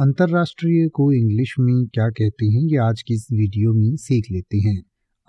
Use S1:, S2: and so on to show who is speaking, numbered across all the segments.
S1: अंतर्राष्ट्रीय को इंग्लिश में क्या कहते हैं ये आज की इस वीडियो में सीख लेते हैं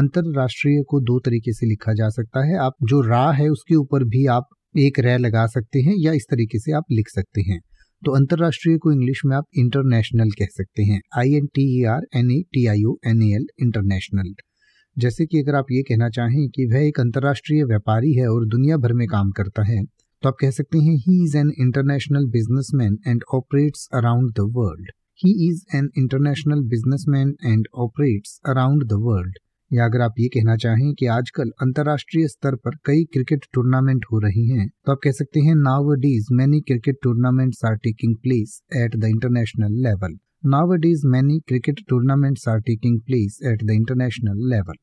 S1: अंतर्राष्ट्रीय को दो तरीके से लिखा जा सकता है आप जो रा है उसके ऊपर भी आप एक रे लगा सकते हैं या इस तरीके से आप लिख सकते हैं तो अंतर्राष्ट्रीय को इंग्लिश में आप इंटरनेशनल कह सकते हैं I N T E R N A T I O N A L international जैसे कि अगर आप ये कहना चाहें कि वह एक अंतर्राष्ट्रीय व्यापारी है और दुनिया भर में काम करता है तो आप कह सकते हैं he is an international businessman and operates around the world he is an international businessman and operates around the world या अगर आप ये कहना चाहें कि आजकल अंतर्राष्ट्रीय स्तर पर कई क्रिकेट टूर्नामेंट हो रही हैं, तो आप कह सकते हैं now these many cricket tournaments are taking place at the international level now these many cricket tournaments are taking place at the international
S2: level